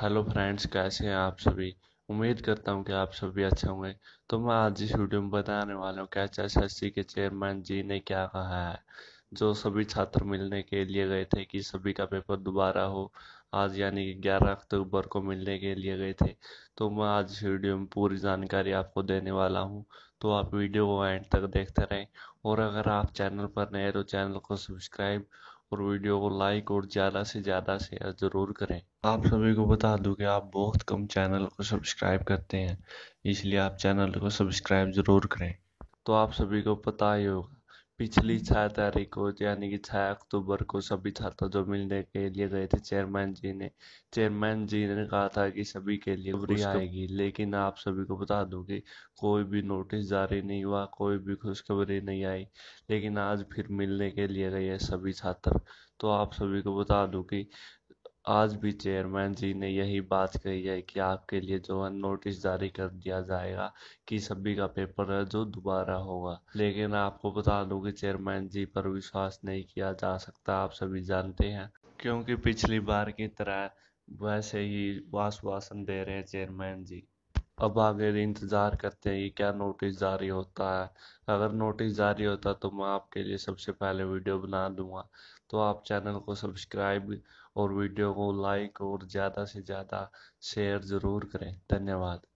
hello friends कैसे हैं आप सभी उम्मीद करता हूं कि आप सभी अच्छे होंगे तो मैं आज इस वीडियो में बताने वाला हूं कि एच के चेयरमैन जी ने क्या कहा है जो सभी छात्र मिलने के लिए गए थे कि सभी का पेपर दोबारा हो आज यानी कि ग्यारह अक्टूबर को मिलने के लिए गए थे तो मैं आज इस वीडियो में पूरी जानकारी आपको देने वाला हूँ तो आप वीडियो को एंड तक देखते रहें और अगर आप चैनल पर नए तो चैनल को सब्सक्राइब और वीडियो को लाइक और ज़्यादा से ज़्यादा शेयर ज़रूर करें आप सभी को बता दूं कि आप बहुत कम चैनल को सब्सक्राइब करते हैं इसलिए आप चैनल को सब्सक्राइब ज़रूर करें तो आप सभी को पता ही होगा पिछली छह तारीख को यानी कि छह अक्टूबर को सभी छात्रों जो मिलने के लिए गए थे चेयरमैन जी ने चेयरमैन जी ने कहा था कि सभी के लिए खुशखबरी तो आएगी लेकिन आप सभी को बता दूं कि कोई भी नोटिस जारी नहीं हुआ कोई भी खुशखबरी नहीं आई लेकिन आज फिर मिलने के लिए गए हैं सभी छात्र तो आप सभी को बता दूं कि आज भी चेयरमैन जी ने यही बात कही है कि आपके लिए जो है नोटिस जारी कर दिया जाएगा कि सभी का पेपर है जो दोबारा होगा लेकिन आपको बता दूं कि चेयरमैन जी पर विश्वास नहीं किया जा सकता आप सभी जानते हैं क्योंकि पिछली बार की तरह वैसे ही वास दे रहे हैं चेयरमैन जी अब आगे इंतज़ार करते हैं कि क्या नोटिस जारी होता है अगर नोटिस जारी होता तो मैं आपके लिए सबसे पहले वीडियो बना दूंगा तो आप चैनल को सब्सक्राइब और वीडियो को लाइक और ज़्यादा से ज़्यादा शेयर ज़रूर करें धन्यवाद